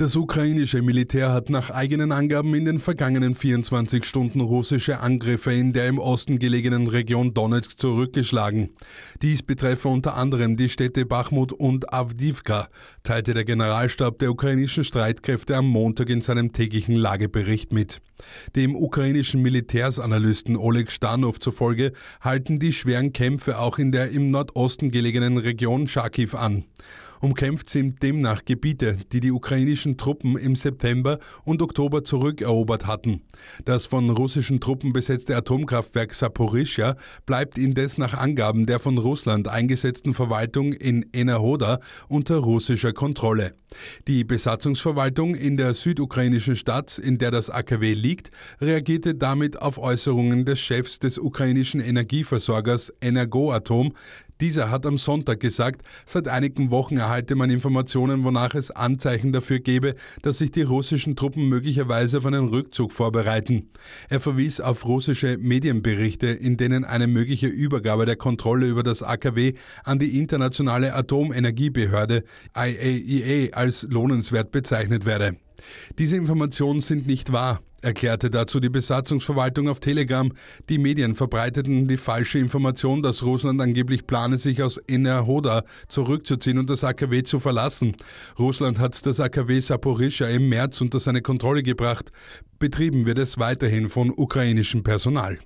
Das ukrainische Militär hat nach eigenen Angaben in den vergangenen 24 Stunden russische Angriffe in der im Osten gelegenen Region Donetsk zurückgeschlagen. Dies betreffe unter anderem die Städte Bachmut und Avdivka, teilte der Generalstab der ukrainischen Streitkräfte am Montag in seinem täglichen Lagebericht mit. Dem ukrainischen Militärsanalysten Oleg Stanow zufolge halten die schweren Kämpfe auch in der im Nordosten gelegenen Region Charkiw an umkämpft sie demnach Gebiete, die die ukrainischen Truppen im September und Oktober zurückerobert hatten. Das von russischen Truppen besetzte Atomkraftwerk Saporischja bleibt indes nach Angaben der von Russland eingesetzten Verwaltung in Enerhoda unter russischer Kontrolle. Die Besatzungsverwaltung in der südukrainischen Stadt, in der das AKW liegt, reagierte damit auf Äußerungen des Chefs des ukrainischen Energieversorgers Energoatom. Dieser hat am Sonntag gesagt, seit einigen Wochen erhalte man Informationen, wonach es Anzeichen dafür gebe, dass sich die russischen Truppen möglicherweise auf einen Rückzug vorbereiten. Er verwies auf russische Medienberichte, in denen eine mögliche Übergabe der Kontrolle über das AKW an die internationale Atomenergiebehörde IAEA e als lohnenswert bezeichnet werde. Diese Informationen sind nicht wahr, erklärte dazu die Besatzungsverwaltung auf Telegram. Die Medien verbreiteten die falsche Information, dass Russland angeblich plane, sich aus Enerhoda zurückzuziehen und das AKW zu verlassen. Russland hat das AKW Saporischja im März unter seine Kontrolle gebracht. Betrieben wird es weiterhin von ukrainischem Personal.